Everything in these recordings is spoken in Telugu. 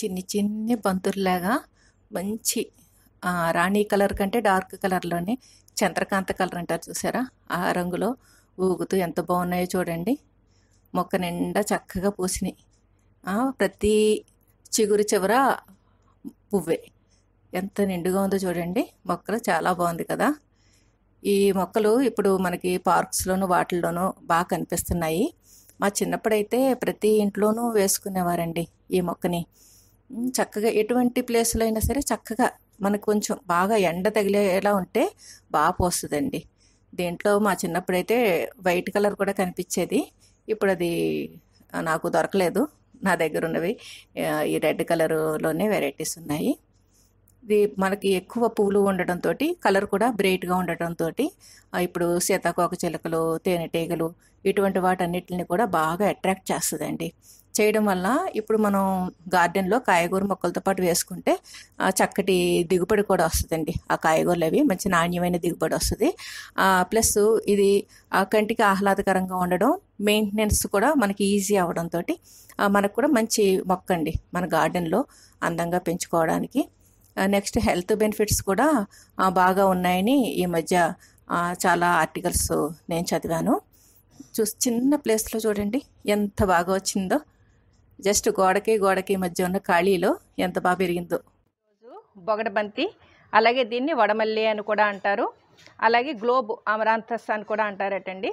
చిన్ని చిన్ని బంతుల్లాగా మంచి రాణి కలర్ కంటే డార్క్ కలర్లోనే చంద్రకాంత కలర్ అంటారు చూసారా ఆ రంగులో ఊగుతూ ఎంత బాగున్నాయో చూడండి మొక్క నిండా చక్కగా పూసినాయి ప్రతి చిగురు చివర పువ్వే ఎంత నిండుగా ఉందో చూడండి మొక్కలు చాలా బాగుంది కదా ఈ మొక్కలు ఇప్పుడు మనకి పార్క్స్లోను వాటిల్లోనూ బాగా కనిపిస్తున్నాయి మా చిన్నప్పుడైతే ప్రతి ఇంట్లోనూ వేసుకునేవారండి ఈ మొక్కని చక్కగా ఎటువంటి ప్లేస్లో అయినా సరే చక్కగా మనకు కొంచెం బాగా ఎండ తగిలేలా ఉంటే బాగా పోస్తుందండి దీంట్లో మా చిన్నప్పుడైతే వైట్ కలర్ కూడా కనిపించేది ఇప్పుడు అది నాకు దొరకలేదు నా దగ్గర ఉన్నవి ఈ రెడ్ కలర్లోనే వెరైటీస్ ఉన్నాయి ఇది మనకి ఎక్కువ పువ్వులు ఉండడంతో కలర్ కూడా బ్రైట్గా ఉండటంతో ఇప్పుడు సీతాకోక చిలకలు తేనెటీగలు ఇటువంటి వాటన్నిటిని కూడా బాగా అట్రాక్ట్ చేస్తుందండి చేయడం వల్ల ఇప్పుడు మనం గార్డెన్లో కాయగూర మొక్కలతో పాటు వేసుకుంటే చక్కటి దిగుబడి కూడా వస్తుందండి ఆ కాయగూరలు అవి మంచి నాణ్యమైన దిగుబడి వస్తుంది ప్లస్ ఇది కంటికి ఆహ్లాదకరంగా ఉండడం మెయింటెనెన్స్ కూడా మనకి ఈజీ అవడంతో మనకు కూడా మంచి మొక్క అండి మన గార్డెన్లో అందంగా పెంచుకోవడానికి నెక్స్ట్ హెల్త్ బెనిఫిట్స్ కూడా బాగా ఉన్నాయని ఈ మధ్య చాలా ఆర్టికల్స్ నేను చదివాను చూసి చిన్న ప్లేస్లో చూడండి ఎంత బాగా వచ్చిందో జస్ట్ గోడకి గోడకి మధ్య ఉన్న ఖాళీలో ఎంత బాగా పెరిగిందో బొగడబంతి అలాగే దీన్ని వడమల్లి అని కూడా అంటారు అలాగే గ్లోబ్ అమరాంతస్ అని కూడా అంటారటండి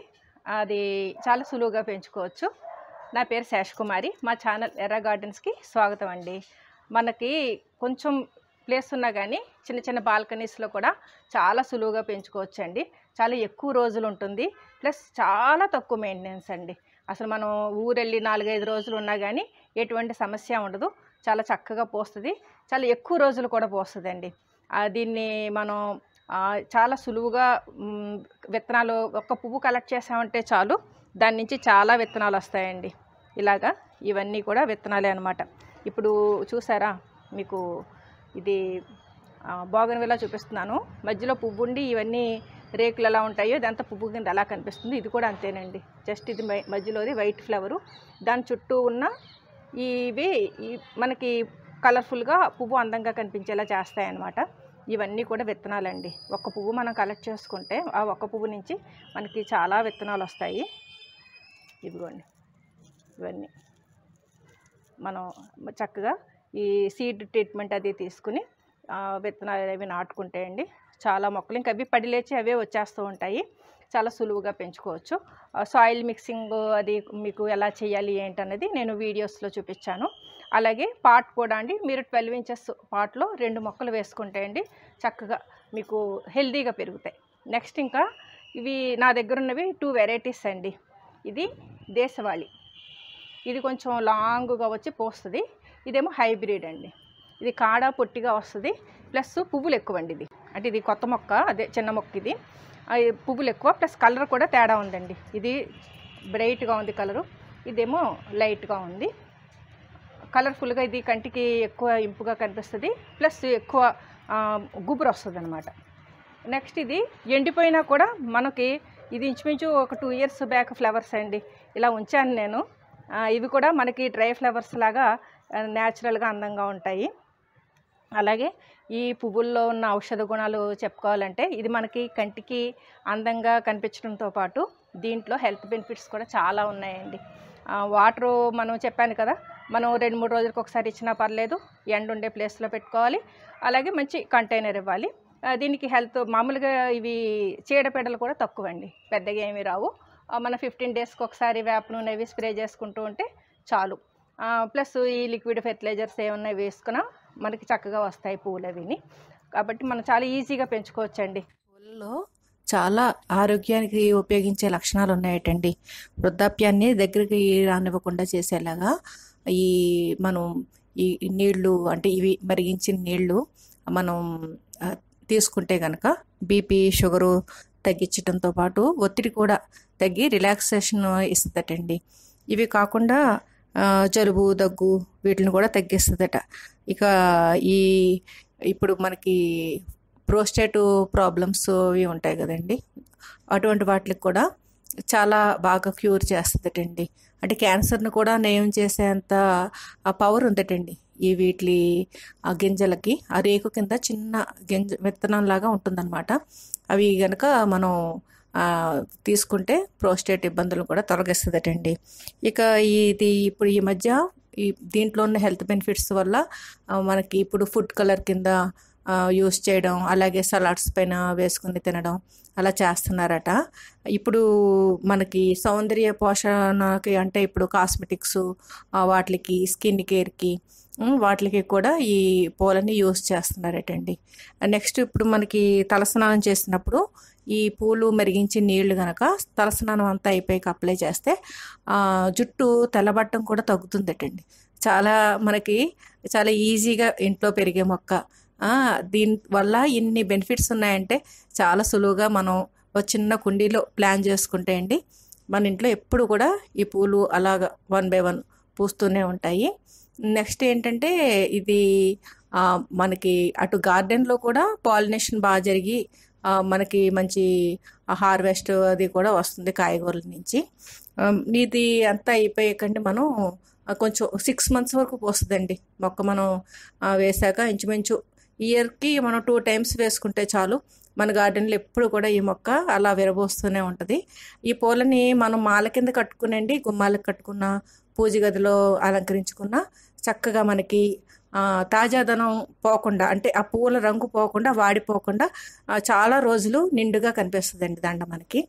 అది చాలా సులువుగా పెంచుకోవచ్చు నా పేరు శేషకుమారి మా ఛానల్ ఎర్ర గార్డెన్స్కి స్వాగతం అండి మనకి కొంచెం ప్లేస్ ఉన్నా కానీ చిన్న చిన్న బాల్కనీస్లో కూడా చాలా సులువుగా పెంచుకోవచ్చు అండి చాలా ఎక్కువ రోజులు ఉంటుంది ప్లస్ చాలా తక్కువ మెయింటెనెన్స్ అండి అసలు మనం ఊరెళ్ళి నాలుగైదు రోజులు ఉన్నా కానీ ఎటువంటి సమస్య ఉండదు చాలా చక్కగా పోస్తుంది చాలా ఎక్కువ రోజులు కూడా పోస్తుందండి దీన్ని మనం చాలా సులువుగా విత్తనాలు ఒక్క పువ్వు కలెక్ట్ చేసామంటే చాలు దాని నుంచి చాలా విత్తనాలు వస్తాయండి ఇలాగా ఇవన్నీ కూడా విత్తనాలే అనమాట ఇప్పుడు చూసారా మీకు ఇది బోగన్విలా చూపిస్తున్నాను మధ్యలో పువ్వు ఉండి ఇవన్నీ రేకులు ఎలా ఉంటాయో ఇదంతా పువ్వు కింద ఎలా కనిపిస్తుంది ఇది కూడా అంతేనండి జస్ట్ ఇది మధ్యలోది వైట్ ఫ్లవరు దాని చుట్టూ ఉన్న ఇవి మనకి కలర్ఫుల్గా పువ్వు అందంగా కనిపించేలా చేస్తాయన్నమాట ఇవన్నీ కూడా విత్తనాలండి ఒక పువ్వు మనం కలెక్ట్ చేసుకుంటే ఆ ఒక్క పువ్వు నుంచి మనకి చాలా విత్తనాలు వస్తాయి ఇదిగోండి ఇవన్నీ మనం చక్కగా ఈ సీడ్ ట్రీట్మెంట్ అది తీసుకుని విత్తనాలు అవి నాటుకుంటాయండి చాలా మొక్కలు ఇంకా అవి పడిలేచి అవే వచ్చేస్తూ ఉంటాయి చాలా సులువుగా పెంచుకోవచ్చు సాయిల్ మిక్సింగ్ అది మీకు ఎలా చేయాలి ఏంటన్నది నేను వీడియోస్లో చూపించాను అలాగే పాట్ కూడా అండి మీరు ట్వెల్వ్ ఇంచెస్ పాట్లో రెండు మొక్కలు వేసుకుంటే అండి చక్కగా మీకు హెల్దీగా పెరుగుతాయి నెక్స్ట్ ఇంకా ఇవి నా దగ్గర ఉన్నవి టూ వెరైటీస్ అండి ఇది దేశవాళి ఇది కొంచెం లాంగ్గా వచ్చి పోస్తుంది ఇదేమో హైబ్రిడ్ అండి ఇది కాడ పొట్టిగా వస్తుంది ప్లస్ పువ్వులు ఎక్కువ అండి ఇది అంటే ఇది కొత్త మొక్క అదే చిన్న మొక్క ఇది పువ్వులు ఎక్కువ ప్లస్ కలర్ కూడా తేడా ఉందండి ఇది బ్రైట్గా ఉంది కలరు ఇదేమో లైట్గా ఉంది కలర్ఫుల్గా ఇది కంటికి ఎక్కువ ఇంపుగా కనిపిస్తుంది ప్లస్ ఎక్కువ గుబురు వస్తుంది అనమాట నెక్స్ట్ ఇది ఎండిపోయినా కూడా మనకి ఇది ఇంచుమించు ఒక టూ ఇయర్స్ బ్యాక్ ఫ్లవర్స్ అండి ఇలా ఉంచాను నేను ఇవి కూడా మనకి డ్రై ఫ్లవర్స్ లాగా న్యాచురల్గా అందంగా ఉంటాయి అలాగే ఈ పువ్వుల్లో ఉన్న ఔషధ గుణాలు చెప్పుకోవాలంటే ఇది మనకి కంటికి అందంగా కనిపించడంతో పాటు దీంట్లో హెల్త్ బెనిఫిట్స్ కూడా చాలా ఉన్నాయండి వాటరు మనం చెప్పాను కదా మనం రెండు మూడు రోజులకు ఒకసారి ఇచ్చినా పర్లేదు ఎండ్ ఉండే ప్లేస్లో పెట్టుకోవాలి అలాగే మంచి కంటైనర్ ఇవ్వాలి దీనికి హెల్త్ మామూలుగా ఇవి చీడపీడలు కూడా తక్కువ అండి పెద్దగా ఏమి రావు మన ఫిఫ్టీన్ డేస్కి ఒకసారి వేప నూనె స్ప్రే చేసుకుంటూ ఉంటే చాలు ప్లస్ ఈ లిక్విడ్ ఫెర్టిలైజర్స్ ఏమన్నా వేసుకున్నా మనకి చక్కగా వస్తాయి పూలు కాబట్టి మనం చాలా ఈజీగా పెంచుకోవచ్చండి పూలలో చాలా ఆరోగ్యానికి ఉపయోగించే లక్షణాలు ఉన్నాయటండి వృద్ధాప్యాన్ని దగ్గరికి రానివ్వకుండా చేసేలాగా ఈ మనం ఈ నీళ్లు అంటే ఇవి మరిగించిన నీళ్లు మనం తీసుకుంటే కనుక బీపీ షుగరు తగ్గించడంతో పాటు ఒత్తిడి కూడా తగ్గి రిలాక్సేషన్ ఇస్తుందటండి ఇవి కాకుండా జలుబు దగ్గు వీటిని కూడా తగ్గిస్తుందట ఇక ఈ ఇప్పుడు మనకి ప్రోస్టేట్ ప్రాబ్లమ్స్ అవి ఉంటాయి కదండి అటువంటి వాటికి కూడా చాలా బాగా క్యూర్ చేస్తుందటండి అంటే క్యాన్సర్ను కూడా నయం చేసేంత ఆ పవర్ ఉందటండి ఈ వీటి ఆ గింజలకి ఆ రేకు కింద చిన్న గింజ విత్తనంలాగా ఉంటుందన్నమాట అవి కనుక మనం తీసుకుంటే ప్రోస్టేట్ ఇబ్బందులు కూడా తొలగిస్తుందటండి ఇక ఇది ఇప్పుడు ఈ మధ్య ఈ దీంట్లో ఉన్న హెల్త్ బెనిఫిట్స్ వల్ల మనకి ఇప్పుడు ఫుడ్ కలర్ కింద యూస్ చేయడం అలాగే సలాడ్స్ పైన వేసుకుని తినడం అలా చేస్తున్నారట ఇప్పుడు మనకి సౌందర్య పోషణకి అంటే ఇప్పుడు కాస్మెటిక్స్ వాటికి స్కిన్ కేర్కి వాటికి కూడా ఈ పూలని యూస్ చేస్తున్నారటండి నెక్స్ట్ ఇప్పుడు మనకి తలస్నానం చేసినప్పుడు ఈ పూలు మరిగించి నీళ్లు కనుక తలస్నానం అంతా అయిపోయి అప్లై చేస్తే జుట్టు తెల్లబట్టం కూడా తగ్గుతుందటండి చాలా మనకి చాలా ఈజీగా ఇంట్లో పెరిగే మొక్క దీని వల్ల ఇన్ని బెనిఫిట్స్ ఉన్నాయంటే చాలా సులువుగా మనం ఒక చిన్న కుండీలో ప్లాన్ చేసుకుంటే అండి మన ఇంట్లో ఎప్పుడు కూడా ఈ పూలు అలాగా వన్ బై వన్ పూస్తూనే ఉంటాయి నెక్స్ట్ ఏంటంటే ఇది మనకి అటు గార్డెన్లో కూడా పాలినేషన్ బాగా జరిగి మనకి మంచి హార్వెస్ట్ అది కూడా వస్తుంది కాయగూరల నుంచి ఇది అంతా అయిపోయాకండి మనం కొంచెం సిక్స్ మంత్స్ వరకు పోస్తుందండి మొక్క మనం వేసాక ఇంచుమించు ఇయర్కి మనం టూ టైమ్స్ వేసుకుంటే చాలు మన గార్డెన్లో ఎప్పుడు కూడా ఈ మొక్క అలా విరబోస్తూనే ఉంటుంది ఈ పూలని మనం మాల కింద కట్టుకునండి గుమ్మాలకు కట్టుకున్న పూజ గదిలో అలంకరించుకున్న చక్కగా మనకి తాజాదనం పోకుండా అంటే ఆ పువ్వుల రంగు పోకుండా వాడిపోకుండా చాలా రోజులు నిండుగా కనిపిస్తుందండి దండ మనకి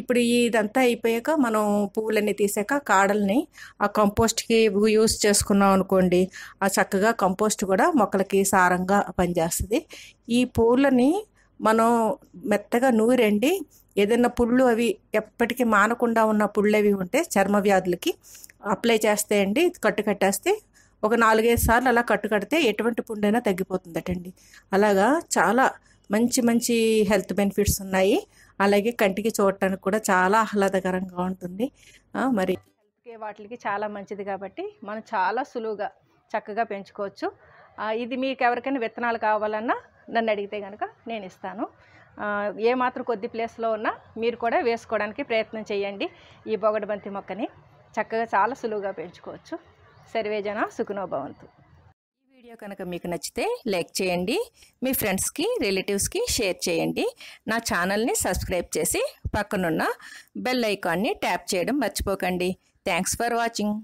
ఇప్పుడు ఇదంతా అయిపోయాక మనం పువ్వులన్నీ తీసాక కాడల్ని ఆ కంపోస్ట్కి యూస్ చేసుకున్నాం అనుకోండి ఆ చక్కగా కంపోస్ట్ కూడా మొక్కలకి సారంగా పనిచేస్తుంది ఈ పువ్వులని మనం మెత్తగా నూరండి ఏదైనా పుళ్ళు అవి ఎప్పటికీ మానకుండా ఉన్న పుళ్ళు అవి ఉంటే చర్మ వ్యాధులకి అప్లై చేస్తే అండి కట్టు కట్టేస్తే ఒక నాలుగైదు సార్లు అలా కట్టు కడితే ఎటువంటి పుండైనా తగ్గిపోతుందటండి అలాగా చాలా మంచి మంచి హెల్త్ బెనిఫిట్స్ ఉన్నాయి అలాగే కంటికి చూడటానికి కూడా చాలా ఆహ్లాదకరంగా ఉంటుంది మరి హెల్త్కే వాటికి చాలా మంచిది కాబట్టి మనం చాలా సులువుగా చక్కగా పెంచుకోవచ్చు ఇది మీకు ఎవరికైనా విత్తనాలు కావాలన్నా నన్ను అడిగితే కనుక నేను ఇస్తాను ఏమాత్రం కొద్ది ప్లేస్లో ఉన్నా మీరు కూడా వేసుకోవడానికి ప్రయత్నం చేయండి ఈ బొగడబంతి మొక్కని చక్కగా చాలా సులువుగా పెంచుకోవచ్చు సర్వే జన సుఖనో భవంతు ఈ వీడియో కనుక మీకు నచ్చితే లైక్ చేయండి మీ ఫ్రెండ్స్కి రిలేటివ్స్కి షేర్ చేయండి నా ఛానల్ని సబ్స్క్రైబ్ చేసి పక్కనున్న బెల్ ఐకాన్ని ట్యాప్ చేయడం మర్చిపోకండి థ్యాంక్స్ ఫర్ వాచింగ్